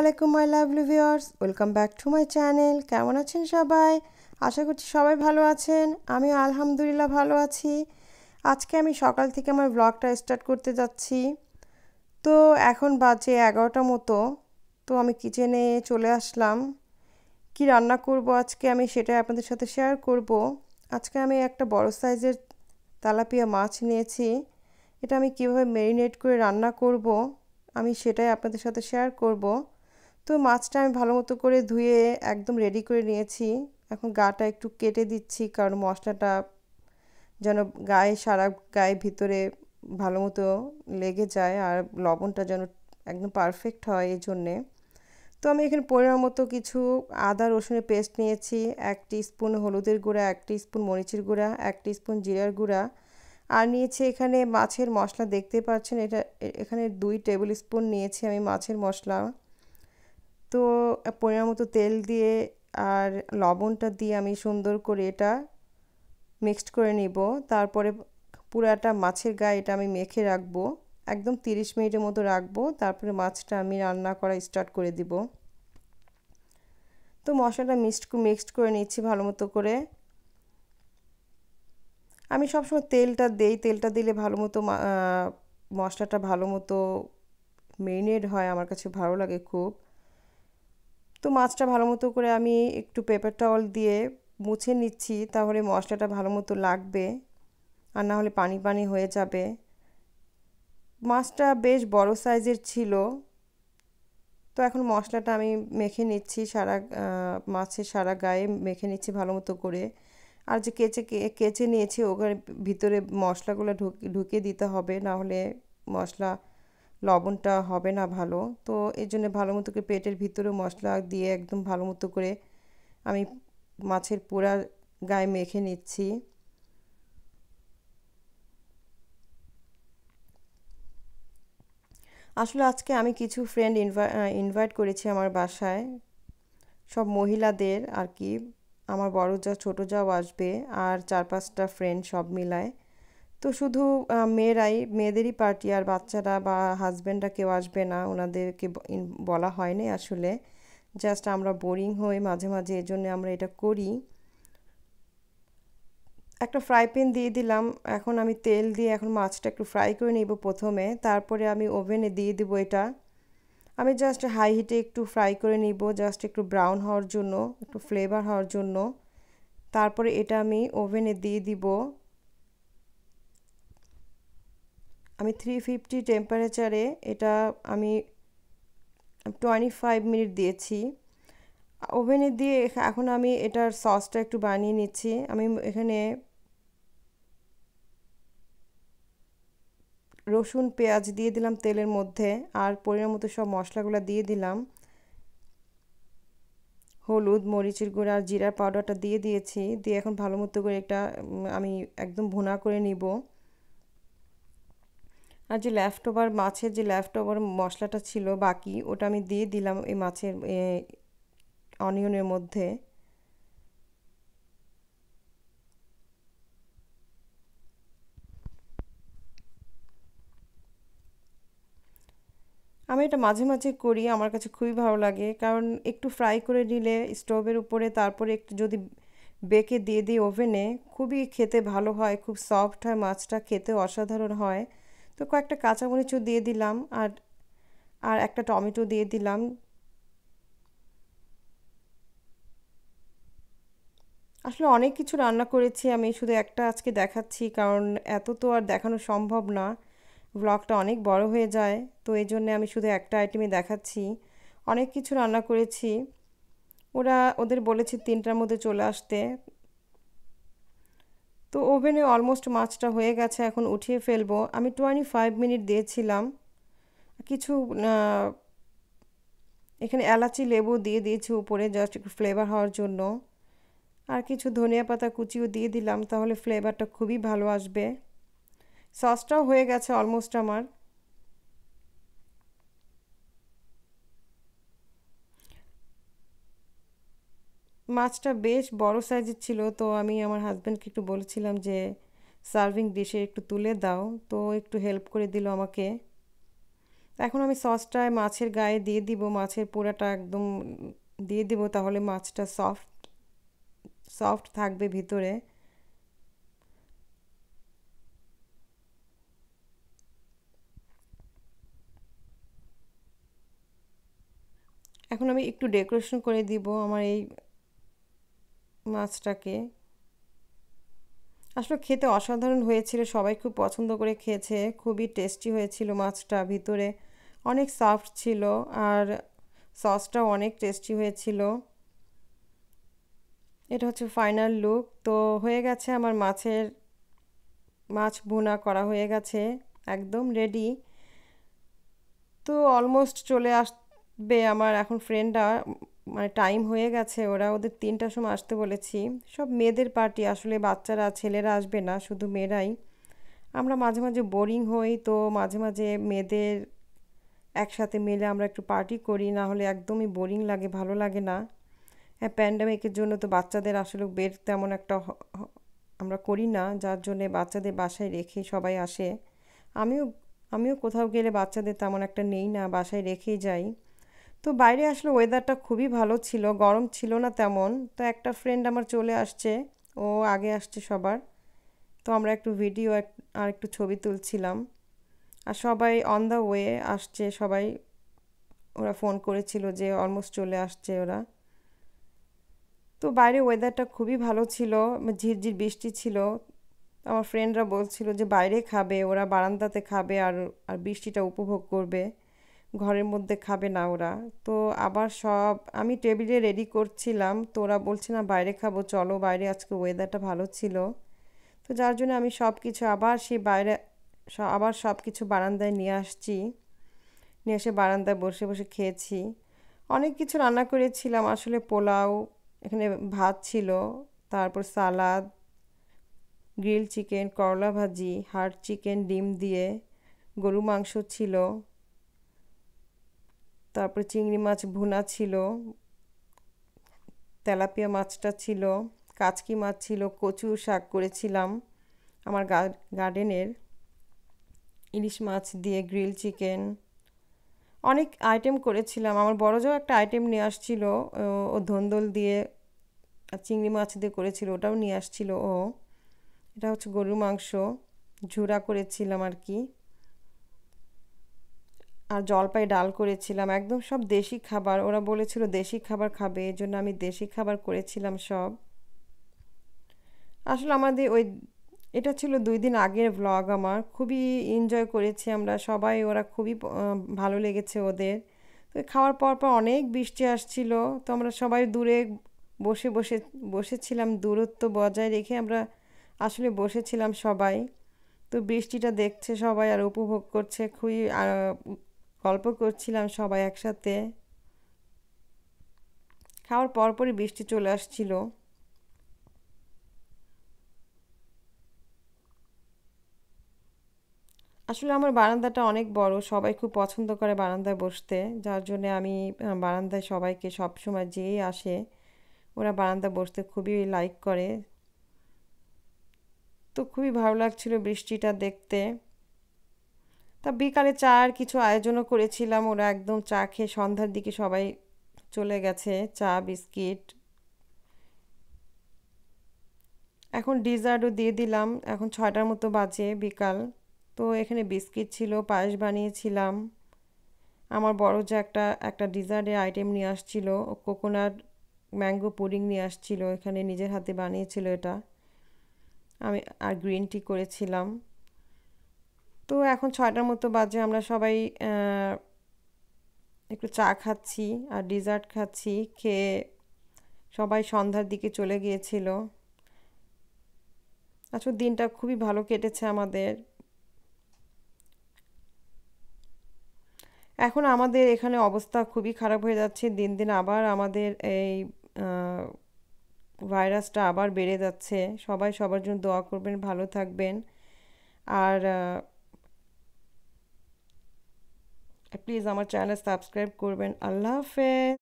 আলাইকুম my lovely viewers welcome back to my channel কেমন আছেন সবাই আশা করছি সবাই ভালো আছেন আমি আলহামদুলিল্লাহ ভালো আছি আজকে আমি সকাল থেকে আমার ব্লগটা স্টার্ট করতে যাচ্ছি তো এখন বাজে এগারোটা মতো তো আমি কিচেনে চলে আসলাম কি রান্না করব আজকে আমি সেটা আপনাদের সাথে শেয়ার করব আজকে আমি একটা বড় সাইজের তেলাপিয়া মাছ নিয়েছি এটা আমি কিভাবে মেরিনেট করে রান্না করব আমি সেটাই আপনাদের সাথে শেয়ার করব তো মাছটা আমি ভালো মতো করে ধুয়ে একদম রেডি করে নিয়েছি এখন গাটা একটু কেটে দিচ্ছি কারণ মশলাটা যেন গায়ে সারা গায়ে ভিতরে ভালো মতো লেগে যায় আর লবণটা যেন একদম পারফেক্ট হয় এই জন্যে তো আমি এখানে পরিমাণ মতো কিছু আদা রসুনের পেস্ট নিয়েছি এক স্পুন হলুদের গুঁড়া এক স্পুন মরিচের গুঁড়া এক স্পুন জিরার গুঁড়া আর নিয়েছি এখানে মাছের মশলা দেখতে পাচ্ছেন এটা এখানে দুই টেবিল স্পুন নিয়েছি আমি মাছের মশলা তো পরিমাণ মতো তেল দিয়ে আর লবণটা দিয়ে আমি সুন্দর করে এটা মিক্সড করে নিব তারপরে পুরাটা মাছের গায়ে এটা আমি মেখে রাখবো একদম তিরিশ মিনিটের মতো রাখবো তারপরে মাছটা আমি রান্না করা স্টার্ট করে দিব তো মশলাটা মিক্সড মিক্সড করে নিচ্ছি ভালো মতো করে আমি সবসময় তেলটা দেই তেলটা দিলে ভালো মতো মশলাটা ভালো মতো মেরিনেট হয় আমার কাছে ভালো লাগে খুব তো মাছটা ভালো মতো করে আমি একটু পেপার টাওয়াল দিয়ে মুছে নিচ্ছি তাহলে মশলাটা ভালো মতো লাগবে আর না হলে পানি পানি হয়ে যাবে মাছটা বেশ বড় সাইজের ছিল তো এখন মশলাটা আমি মেখে নিচ্ছি সারা মাছের সারা গায়ে মেখে নিচ্ছি ভালো মতো করে আর যে কেচে কেচে নিয়েছি ওখানে ভিতরে মশলাগুলো ঢুকে দিতে হবে না হলে মশলা লবণটা হবে না ভালো তো এই জন্য ভালো মতো করে পেটের ভিতরে মশলা দিয়ে একদম ভালো মতো করে আমি মাছের পোড়া গায়ে মেখে নিচ্ছি আসলে আজকে আমি কিছু ফ্রেন্ড ইনভাইট করেছি আমার বাসায় সব মহিলাদের আর কি আমার বড় যা ছোটো যাও আসবে আর চার পাঁচটা ফ্রেন্ড সব মিলায় তো শুধু মেয়েরাই মেয়েদেরই পার্টি আর বাচ্চারা বা হাজব্যান্ডরা কেউ আসবে না ওনাদেরকে বলা হয়নি আসলে জাস্ট আমরা বোরিং হই মাঝে মাঝে এই জন্য আমরা এটা করি একটা ফ্রাই প্যান দিয়ে দিলাম এখন আমি তেল দিয়ে এখন মাছটা একটু ফ্রাই করে নিব প্রথমে তারপরে আমি ওভেনে দিয়ে দিব এটা আমি জাস্ট হাই হিটে একটু ফ্রাই করে নিব জাস্ট একটু ব্রাউন হওয়ার জন্য একটু ফ্লেভার হওয়ার জন্য তারপরে এটা আমি ওভেনে দিয়ে দিব আমি থ্রি ফিফটি টেম্পারেচারে এটা আমি টোয়েন্টি ফাইভ মিনিট দিয়েছি ওভেনে দিয়ে এখন আমি এটার সসটা একটু বানিয়ে নিচ্ছি আমি এখানে রসুন পেঁয়াজ দিয়ে দিলাম তেলের মধ্যে আর পরিমাণ মতো সব মশলাগুলো দিয়ে দিলাম হলুদ মরিচের গুঁড়া আর জিরার পাউডারটা দিয়ে দিয়েছি দিয়ে এখন ভালো মতো করে এটা আমি একদম ভুনা করে নিব আর যে লেফট ওভার মাছের যে লেফট ওভার মশলাটা ছিল বাকি ওটা আমি দিয়ে দিলাম এই মাছের অনিয়নের মধ্যে আমি এটা মাঝে মাঝে করি আমার কাছে খুবই ভালো লাগে কারণ একটু ফ্রাই করে নিলে স্টোভের উপরে তারপরে একটু যদি বেকে দিয়ে দিই ওভেনে খুবই খেতে ভালো হয় খুব সফট হয় মাছটা খেতে অসাধারণ হয় তো কয়েকটা কাঁচামরিচও দিয়ে দিলাম আর আর একটা টমেটো দিয়ে দিলাম আসলে অনেক কিছু রান্না করেছি আমি শুধু একটা আজকে দেখাচ্ছি কারণ এত তো আর দেখানো সম্ভব না ব্লগটা অনেক বড় হয়ে যায় তো এই জন্যে আমি শুধু একটা আইটেমই দেখাচ্ছি অনেক কিছু রান্না করেছি ওরা ওদের বলেছি তিনটার মধ্যে চলে আসতে তো ওভেনে অলমোস্ট মাছটা হয়ে গেছে এখন উঠিয়ে ফেলবো আমি টোয়েন্টি ফাইভ মিনিট দিয়েছিলাম কিছু এখানে এলাচি লেবু দিয়ে দিয়েছি উপরে জাস্ট একটু ফ্লেভার হওয়ার জন্য আর কিছু ধনিয়া পাতা কুচিও দিয়ে দিলাম তাহলে ফ্লেভারটা খুবই ভালো আসবে সসটাও হয়ে গেছে অলমোস্ট আমার মাছটা বেশ বড় সাইজের ছিল তো আমি আমার হাজব্যান্ডকে একটু বলেছিলাম যে সার্ভিং ডিশে একটু তুলে দাও তো একটু হেল্প করে দিল আমাকে এখন আমি সসটায় মাছের গায়ে দিয়ে দিব মাছের পোড়াটা একদম দিয়ে দিব তাহলে মাছটা সফট সফট থাকবে ভিতরে এখন আমি একটু ডেকোরেশন করে দিব আমার এই মাছটাকে আসলে খেতে অসাধারণ হয়েছিল সবাই খুব পছন্দ করে খেয়েছে খুবই টেস্টি হয়েছিল মাছটা ভিতরে অনেক সফট ছিল আর সসটাও অনেক টেস্টি হয়েছিল এটা হচ্ছে ফাইনাল লুক তো হয়ে গেছে আমার মাছের মাছ বোনা করা হয়ে গেছে একদম রেডি তো অলমোস্ট চলে আসবে আমার এখন ফ্রেন্ডরা মানে টাইম হয়ে গেছে ওরা ওদের তিনটার সময় আসতে বলেছি সব মেয়েদের পার্টি আসলে বাচ্চারা ছেলেরা আসবে না শুধু মেয়েরাই আমরা মাঝে মাঝে বোরিং হই তো মাঝে মাঝে মেয়েদের একসাথে মিলে আমরা একটু পার্টি করি না হলে একদমই বোরিং লাগে ভালো লাগে না হ্যাঁ প্যান্ডামিকের জন্য তো বাচ্চাদের আসলে বের তেমন একটা আমরা করি না যার জন্যে বাচ্চাদের বাসায় রেখে সবাই আসে আমিও আমিও কোথাও গেলে বাচ্চাদের তেমন একটা নেই না বাসায় রেখেই যাই তো বাইরে আসলে ওয়েদারটা খুবই ভালো ছিল গরম ছিল না তেমন তো একটা ফ্রেন্ড আমার চলে আসছে ও আগে আসছে সবার তো আমরা একটু ভিডিও আর একটু ছবি তুলছিলাম আর সবাই অন দ্য ওয়ে আসছে সবাই ওরা ফোন করেছিল যে অলমোস্ট চলে আসছে ওরা তো বাইরে ওয়েদারটা খুবই ভালো ছিল ঝিরঝির বৃষ্টি ছিল আমার ফ্রেন্ডরা বলছিল যে বাইরে খাবে ওরা বারান্দাতে খাবে আর আর বৃষ্টিটা উপভোগ করবে ঘরের মধ্যে খাবে না ওরা তো আবার সব আমি টেবিলে রেডি করছিলাম তো ওরা বলছে না বাইরে খাবো চলো বাইরে আজকে ওয়েদারটা ভালো ছিল তো যার জন্য আমি সব কিছু আবার সেই বাইরে আবার সব কিছু বারান্দায় নিয়ে আসছি নিয়ে এসে বারান্দায় বসে বসে খেয়েছি অনেক কিছু রান্না করেছিলাম আসলে পোলাও এখানে ভাত ছিল তারপর সালাদ গ্রিল চিকেন করলা ভাজি হার্ড চিকেন ডিম দিয়ে গরু মাংস ছিল তারপরে চিংড়ি মাছ ভুনা ছিল তেলাপিয়া মাছটা ছিল কাচকি মাছ ছিল কচু শাক করেছিলাম আমার গার্ডেনের ইলিশ মাছ দিয়ে গ্রিল চিকেন অনেক আইটেম করেছিলাম আমার বড়জাও একটা আইটেম নিয়ে আসছিল ও ধন্দল দিয়ে চিংড়ি মাছ দিয়ে করেছিল ওটাও নিয়ে আসছিল ও এটা হচ্ছে গরু মাংস ঝুরা করেছিলাম আর কি আর জলপাই ডাল করেছিলাম একদম সব দেশি খাবার ওরা বলেছিল দেশি খাবার খাবে এই জন্য আমি দেশি খাবার করেছিলাম সব আসলে আমাদের ওই এটা ছিল দুই দিন আগের ভ্লগ আমার খুবই এনজয় করেছি আমরা সবাই ওরা খুবই ভালো লেগেছে ওদের তো খাওয়ার পর পর অনেক বৃষ্টি আসছিল তো আমরা সবাই দূরে বসে বসে বসেছিলাম দূরত্ব বজায় রেখে আমরা আসলে বসেছিলাম সবাই তো বৃষ্টিটা দেখছে সবাই আর উপভোগ করছে খুবই গল্প করছিলাম সবাই একসাথে খাওয়ার পরপরই বৃষ্টি চলে আসছিল আসলে আমার বারান্দাটা অনেক বড় সবাই খুব পছন্দ করে বারান্দায় বসতে যার জন্য আমি বারান্দায় সবাইকে সবসময় যেই আসে ওরা বারান্দায় বসতে খুবই লাইক করে তো খুবই ভালো লাগছিল বৃষ্টিটা দেখতে তা বিকালে আর কিছু আয়োজনও করেছিলাম ওরা একদম চা খেয়ে সন্ধ্যার দিকে সবাই চলে গেছে চা বিস্কিট এখন ডিজার্টও দিয়ে দিলাম এখন ছয়টার মতো বাজে বিকাল তো এখানে বিস্কিট ছিল পায়েস বানিয়েছিলাম আমার বড় যে একটা একটা ডিজার্টের আইটেম নিয়ে আসছিল কোকোনাট ম্যাঙ্গো পুডিং নিয়ে আসছিল এখানে নিজের হাতে বানিয়েছিল এটা আমি আর গ্রিন টি করেছিলাম তো এখন ছয়টার মতো বাজে আমরা সবাই একটু চা খাচ্ছি আর ডিজার্ট খাচ্ছি খেয়ে সবাই সন্ধ্যার দিকে চলে গিয়েছিল আসলে দিনটা খুবই ভালো কেটেছে আমাদের এখন আমাদের এখানে অবস্থা খুবই খারাপ হয়ে যাচ্ছে দিন দিন আবার আমাদের এই ভাইরাসটা আবার বেড়ে যাচ্ছে সবাই সবার জন্য দোয়া করবেন ভালো থাকবেন আর প্লিজ আমার চ্যানেল সাবস্ক্রাইব করবেন আল্লাহ হাফেজ